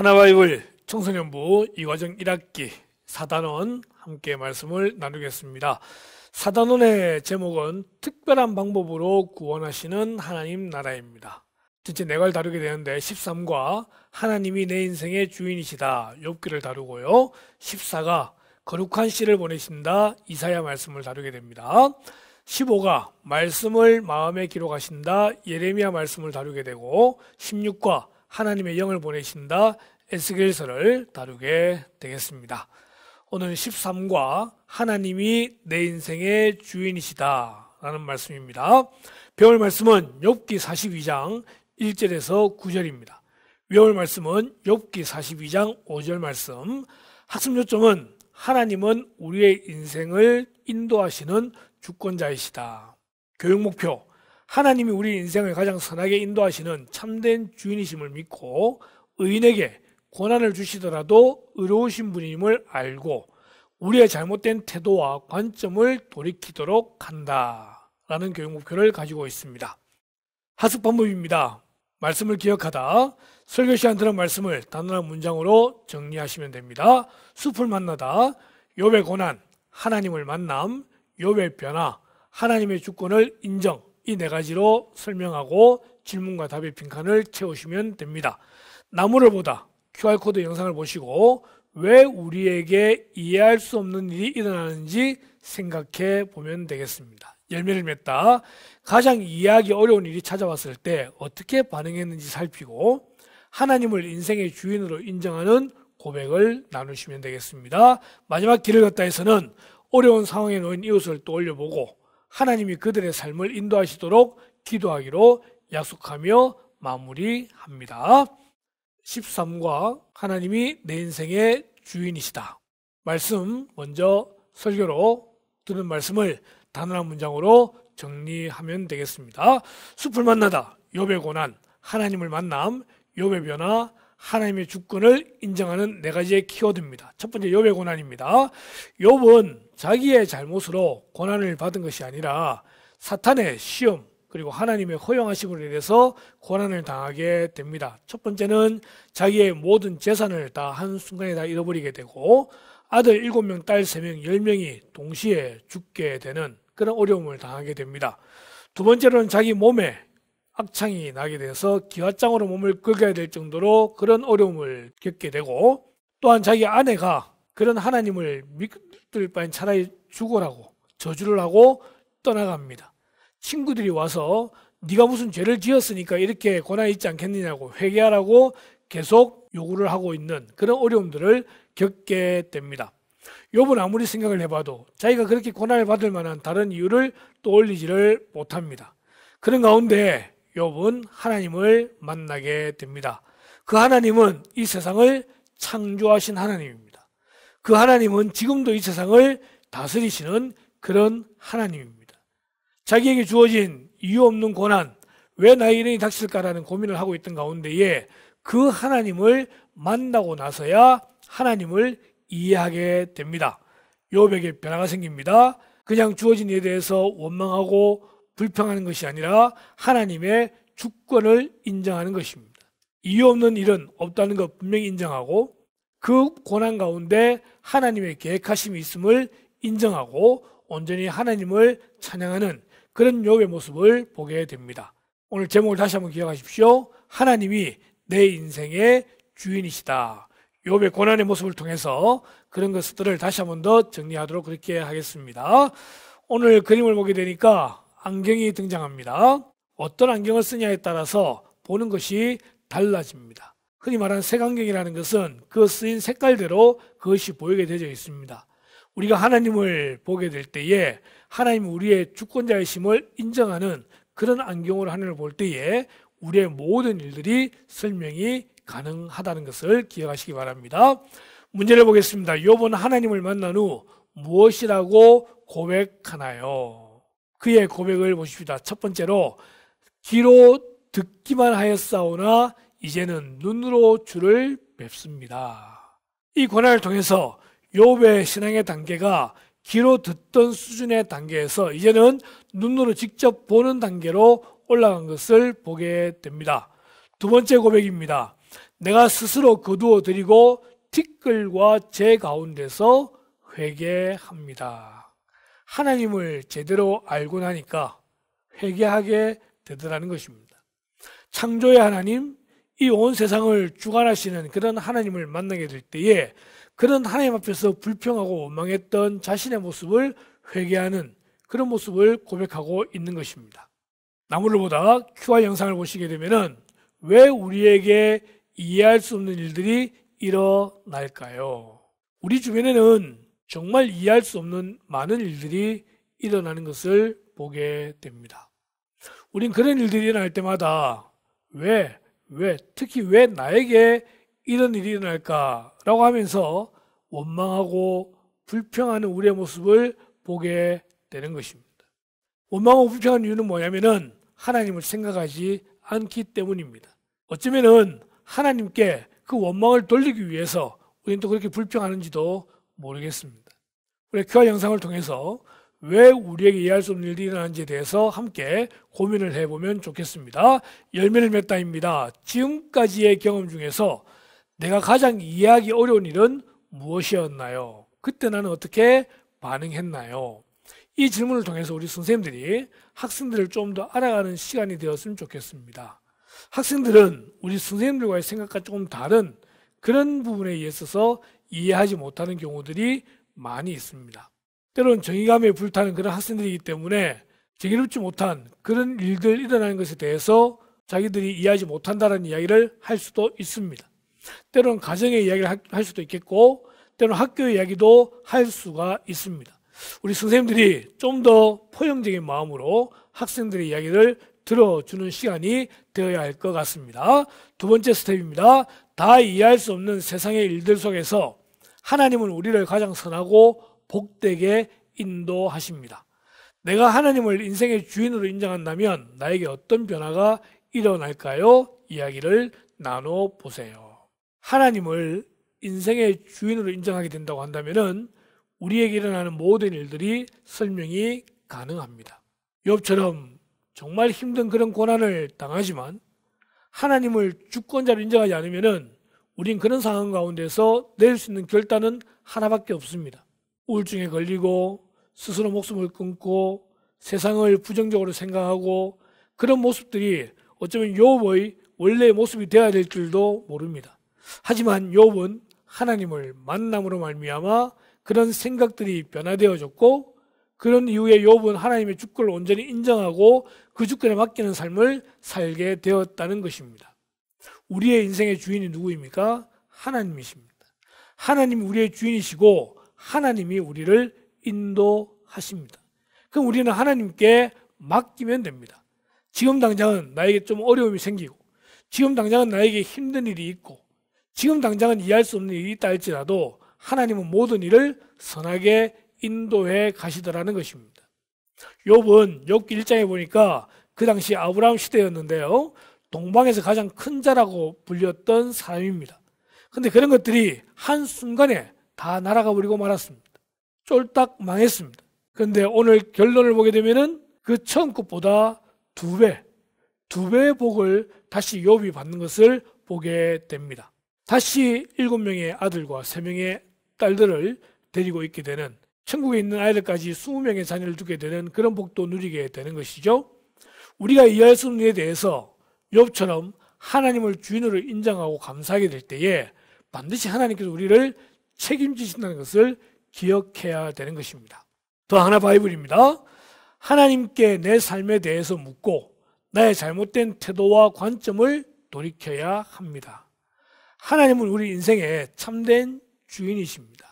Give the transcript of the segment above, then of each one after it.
하나바이블 청소년부 이과정 1학기 4단원 함께 말씀을 나누겠습니다. 4단원의 제목은 특별한 방법으로 구원하시는 하나님 나라입니다. 전체 내걸 네 다루게 되는데 13과 하나님이 내 인생의 주인이시다 욥기를 다루고요. 14가 거룩한 씨를 보내신다 이사야 말씀을 다루게 됩니다. 15가 말씀을 마음에 기록하신다 예레미야 말씀을 다루게 되고 16과 하나님의 영을 보내신다 에스겔서를 다루게 되겠습니다. 오늘 13과 하나님이 내 인생의 주인이시다 라는 말씀입니다. 배울 말씀은 욥기 42장 1절에서 9절입니다. 외울 말씀은 욥기 42장 5절 말씀 학습 요점은 하나님은 우리의 인생을 인도하시는 주권자이시다. 교육 목표 하나님이 우리 인생을 가장 선하게 인도하시는 참된 주인이심을 믿고 의인에게 고난을 주시더라도 의로우신 분임을 알고 우리의 잘못된 태도와 관점을 돌이키도록 한다. 라는 교육 목표를 가지고 있습니다. 하습 방법입니다. 말씀을 기억하다. 설교 시간 들은 말씀을 단언한 문장으로 정리하시면 됩니다. 숲을 만나다. 욥의 고난, 하나님을 만남, 욥의 변화, 하나님의 주권을 인정, 이네 가지로 설명하고 질문과 답의 빈칸을 채우시면 됩니다. 나무를 보다 QR코드 영상을 보시고 왜 우리에게 이해할 수 없는 일이 일어나는지 생각해 보면 되겠습니다. 열매를 맺다. 가장 이해하기 어려운 일이 찾아왔을 때 어떻게 반응했는지 살피고 하나님을 인생의 주인으로 인정하는 고백을 나누시면 되겠습니다. 마지막 길을 걷다에서는 어려운 상황에 놓인 이웃을 떠올려보고 하나님이 그들의 삶을 인도하시도록 기도하기로 약속하며 마무리합니다. 13과 하나님이 내 인생의 주인이시다. 말씀 먼저 설교로 드는 말씀을 단어한 문장으로 정리하면 되겠습니다. 숲을 만나다, 욥의 고난, 하나님을 만남, 욥의 변화, 하나님의 주권을 인정하는 네 가지의 키워드입니다. 첫 번째 욥의 고난입니다. 욥은 자기의 잘못으로 고난을 받은 것이 아니라 사탄의 시험 그리고 하나님의 허용하심으로 인해서 고난을 당하게 됩니다. 첫 번째는 자기의 모든 재산을 다 한순간에 다 잃어버리게 되고 아들 일곱 명딸 세명열명이 동시에 죽게 되는 그런 어려움을 당하게 됩니다. 두 번째로는 자기 몸에 악창이 나게 돼서 기와장으로 몸을 긁어야 될 정도로 그런 어려움을 겪게 되고 또한 자기 아내가 그런 하나님을 믿을 바엔 차라리 죽어라고 저주를 하고 떠나갑니다. 친구들이 와서 네가 무슨 죄를 지었으니까 이렇게 고난이 있지 않겠느냐고 회개하라고 계속 요구를 하고 있는 그런 어려움들을 겪게 됩니다. 욥은 아무리 생각을 해봐도 자기가 그렇게 고난을 받을 만한 다른 이유를 떠올리지를 못합니다. 그런 가운데 욥은 하나님을 만나게 됩니다. 그 하나님은 이 세상을 창조하신 하나님입니다. 그 하나님은 지금도 이 세상을 다스리시는 그런 하나님입니다. 자기에게 주어진 이유 없는 고난, 왜 나의 일이 닥칠까라는 고민을 하고 있던 가운데에 그 하나님을 만나고 나서야 하나님을 이해하게 됩니다. 요백에 변화가 생깁니다. 그냥 주어진 일에 대해서 원망하고 불평하는 것이 아니라 하나님의 주권을 인정하는 것입니다. 이유 없는 일은 없다는 것 분명히 인정하고 그 고난 가운데 하나님의 계획하심이 있음을 인정하고 온전히 하나님을 찬양하는 그런 욥의 모습을 보게 됩니다. 오늘 제목을 다시 한번 기억하십시오. 하나님이 내 인생의 주인이시다. 욥의 고난의 모습을 통해서 그런 것들을 다시 한번 더 정리하도록 그렇게 하겠습니다. 오늘 그림을 보게 되니까 안경이 등장합니다. 어떤 안경을 쓰냐에 따라서 보는 것이 달라집니다. 흔히 말하는 색안경이라는 것은 그 쓰인 색깔대로 그것이 보이게 되어 있습니다. 우리가 하나님을 보게 될 때에 하나님 우리의 주권자의심을 인정하는 그런 안경으로 하늘을 볼 때에 우리의 모든 일들이 설명이 가능하다는 것을 기억하시기 바랍니다. 문제를 보겠습니다. 욥은 하나님을 만난 후 무엇이라고 고백하나요? 그의 고백을 보십시다. 첫 번째로 귀로 듣기만 하였사오나 이제는 눈으로 주를 뵙습니다. 이 권한을 통해서 욥의 신앙의 단계가 귀로 듣던 수준의 단계에서 이제는 눈으로 직접 보는 단계로 올라간 것을 보게 됩니다. 두 번째 고백입니다. 내가 스스로 거두어 드리고 티끌과 제 가운데서 회개합니다. 하나님을 제대로 알고 나니까 회개하게 되더라는 것입니다. 창조의 하나님, 이온 세상을 주관하시는 그런 하나님을 만나게 될 때에 그런 하나님 앞에서 불평하고 원망했던 자신의 모습을 회개하는 그런 모습을 고백하고 있는 것입니다. 나무를 보다가 QR 영상을 보시게 되면왜 우리에게 이해할 수 없는 일들이 일어날까요? 우리 주변에는 정말 이해할 수 없는 많은 일들이 일어나는 것을 보게 됩니다. 우린 그런 일들이 일어날 때마다 왜 왜, 특히 왜 나에게 이런 일이 일어날까라고 하면서 원망하고 불평하는 우리의 모습을 보게 되는 것입니다. 원망하고 불평하는 이유는 뭐냐면은 하나님을 생각하지 않기 때문입니다. 어쩌면은 하나님께 그 원망을 돌리기 위해서 우리는 또 그렇게 불평하는지도 모르겠습니다. 우리 교화 영상을 통해서 왜 우리에게 이해할 수 없는 일이 일어나는지에 대해서 함께 고민을 해보면 좋겠습니다. 열매를 맺다입니다. 지금까지의 경험 중에서 내가 가장 이해하기 어려운 일은 무엇이었나요? 그때 나는 어떻게 반응했나요? 이 질문을 통해서 우리 선생님들이 학생들을 좀 더 알아가는 시간이 되었으면 좋겠습니다. 학생들은 우리 선생님들과의 생각과 조금 다른 그런 부분에 있어서 이해하지 못하는 경우들이 많이 있습니다. 때로는 정의감에 불타는 그런 학생들이기 때문에 정의롭지 못한 그런 일들 일어나는 것에 대해서 자기들이 이해하지 못한다는 이야기를 할 수도 있습니다. 때로는 가정의 이야기를 할 수도 있겠고, 때로는 학교의 이야기도 할 수가 있습니다. 우리 선생님들이 좀 더 포용적인 마음으로 학생들의 이야기를 들어주는 시간이 되어야 할 것 같습니다. 두 번째 스텝입니다. 다 이해할 수 없는 세상의 일들 속에서 하나님은 우리를 가장 선하고 복되게 인도하십니다. 내가 하나님을 인생의 주인으로 인정한다면 나에게 어떤 변화가 일어날까요? 이야기를 나눠보세요. 하나님을 인생의 주인으로 인정하게 된다고 한다면 우리에게 일어나는 모든 일들이 설명이 가능합니다. 욥처럼 정말 힘든 그런 고난을 당하지만 하나님을 주권자로 인정하지 않으면 우린 그런 상황 가운데서 내릴 수 있는 결단은 하나밖에 없습니다. 우울증에 걸리고 스스로 목숨을 끊고 세상을 부정적으로 생각하고 그런 모습들이 어쩌면 욥의 원래 의 모습이 되어야 될 줄도 모릅니다. 하지만 욥은 하나님을 만남으로 말미암아 그런 생각들이 변화되어졌고 그런 이후에 욥은 하나님의 주권을 온전히 인정하고 그 주권에 맡기는 삶을 살게 되었다는 것입니다. 우리의 인생의 주인이 누구입니까? 하나님이십니다. 하나님 우리의 주인이시고 하나님이 우리를 인도하십니다. 그럼 우리는 하나님께 맡기면 됩니다. 지금 당장은 나에게 좀 어려움이 생기고, 지금 당장은 나에게 힘든 일이 있고, 지금 당장은 이해할 수 없는 일이 있다 할지라도 하나님은 모든 일을 선하게 인도해 가시더라는 것입니다. 욥은 욥 1장에 보니까 그 당시 아브라함 시대였는데요. 동방에서 가장 큰 자라고 불렸던 사람입니다. 근데 그런 것들이 한순간에 다날아가 버리고 말았습니다. 쫄딱 망했습니다. 그런데 오늘 결론을 보게 되면은 그 처음 것보다 두 배, 두 배의 복을 다시 욥이 받는 것을 보게 됩니다. 다시 일곱 명의 아들과 세 명의 딸들을 데리고 있게 되는 천국에 있는 아이들까지 20명의 자녀를 두게 되는 그런 복도 누리게 되는 것이죠. 우리가 이해할 수 없는 일에 대해서 욥처럼 하나님을 주인으로 인정하고 감사하게 될 때에 반드시 하나님께서 우리를 책임지신다는 것을 기억해야 되는 것입니다. 또 하나 바이블입니다. 하나님께 내 삶에 대해서 묻고 나의 잘못된 태도와 관점을 돌이켜야 합니다. 하나님은 우리 인생의 참된 주인이십니다.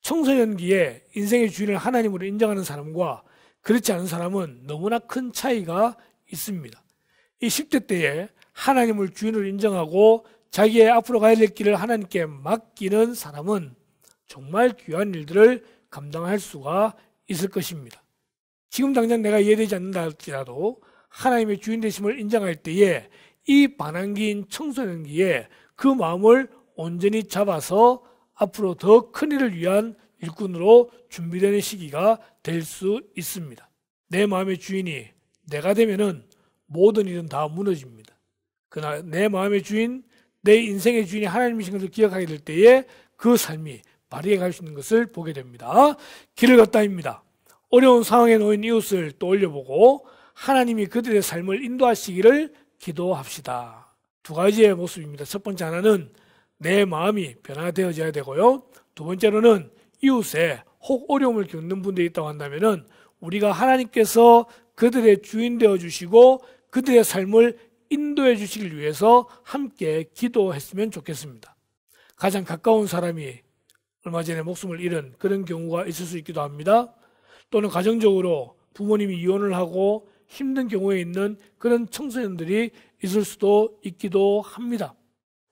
청소년기에 인생의 주인을 하나님으로 인정하는 사람과 그렇지 않은 사람은 너무나 큰 차이가 있습니다. 이 10대 때에 하나님을 주인으로 인정하고 자기의 앞으로 가야 될 길을 하나님께 맡기는 사람은 정말 귀한 일들을 감당할 수가 있을 것입니다. 지금 당장 내가 이해되지 않는다 할지라도 하나님의 주인 되심을 인정할 때에 이 반항기인 청소년기에 그 마음을 온전히 잡아서 앞으로 더 큰 일을 위한 일꾼으로 준비되는 시기가 될 수 있습니다. 내 마음의 주인이 내가 되면은 모든 일은 다 무너집니다. 그러나 내 마음의 주인 내 인생의 주인이 하나님이신 것을 기억하게 될 때에 그 삶이 발휘해 갈 수 있는 것을 보게 됩니다. 길을 걷다입니다. 어려운 상황에 놓인 이웃을 떠 올려보고 하나님이 그들의 삶을 인도하시기를 기도합시다. 두 가지의 모습입니다. 첫 번째 하나는 내 마음이 변화되어져야 되고요. 두 번째로는 이웃에 혹 어려움을 겪는 분들이 있다고 한다면 우리가 하나님께서 그들의 주인 되어 주시고 그들의 삶을 인도해 주시길 위해서 함께 기도했으면 좋겠습니다. 가장 가까운 사람이 얼마 전에 목숨을 잃은 그런 경우가 있을 수 있기도 합니다. 또는 가정적으로 부모님이 이혼을 하고 힘든 경우에 있는 그런 청소년들이 있을 수도 있기도 합니다.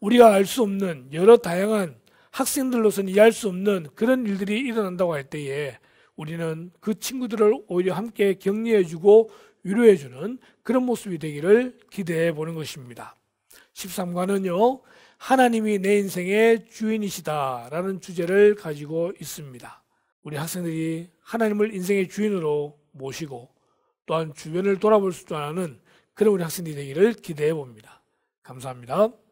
우리가 알 수 없는 여러 다양한 학생들로서는 이해할 수 없는 그런 일들이 일어난다고 할 때에 우리는 그 친구들을 오히려 함께 격려해주고 위로해주는 그런 모습이 되기를 기대해 보는 것입니다. 13관은요, 하나님이 내 인생의 주인이시다라는 주제를 가지고 있습니다. 우리 학생들이 하나님을 인생의 주인으로 모시고 또한 주변을 돌아볼 수 있는 그런 우리 학생들이 되기를 기대해 봅니다. 감사합니다.